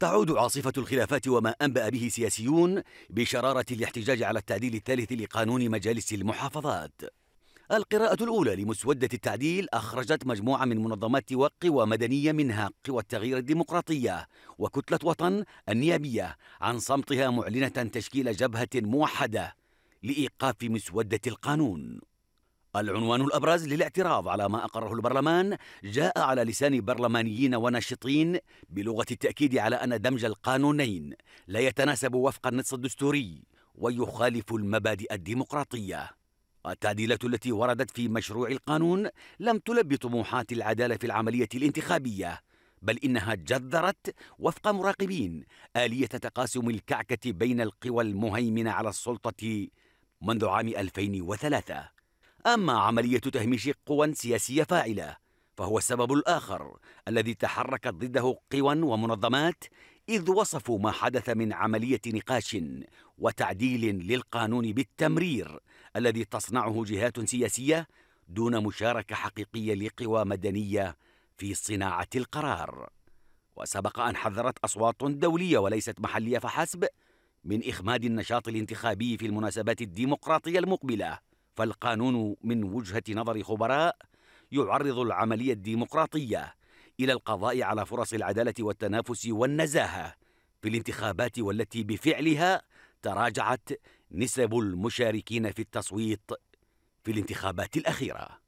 تعود عاصفة الخلافات وما أنبأ به سياسيون بشرارة الاحتجاج على التعديل الثالث لقانون مجالس المحافظات. القراءة الأولى لمسودة التعديل أخرجت مجموعة من منظمات وقوى مدنية منها قوى التغيير الديمقراطية وكتلة وطن النيابية عن صمتها معلنة تشكيل جبهة موحدة لإيقاف مسودة القانون. العنوان الأبرز للاعتراض على ما أقره البرلمان جاء على لسان برلمانيين وناشطين بلغة التأكيد على أن دمج القانونين لا يتناسب وفق النص الدستوري ويخالف المبادئ الديمقراطية. التعديلات التي وردت في مشروع القانون لم تلبي طموحات العدالة في العملية الانتخابية، بل إنها جذرت وفق مراقبين آلية تقاسم الكعكة بين القوى المهيمنة على السلطة منذ عام 2003. أما عملية تهميش قوى سياسية فاعلة فهو السبب الآخر الذي تحركت ضده قوى ومنظمات إذ وصفوا ما حدث من عملية نقاش وتعديل للقانون بالتمرير الذي تصنعه جهات سياسية دون مشاركة حقيقية لقوى مدنية في صناعة القرار وسبق أن حذرت أصوات دولية وليست محلية فحسب من إخماد النشاط الانتخابي في المناسبات الديمقراطية المقبلة فالقانون من وجهة نظر خبراء يعرض العملية الديمقراطية إلى القضاء على فرص العدالة والتنافس والنزاهة في الانتخابات والتي بفعلها تراجعت نسب المشاركين في التصويت في الانتخابات الأخيرة.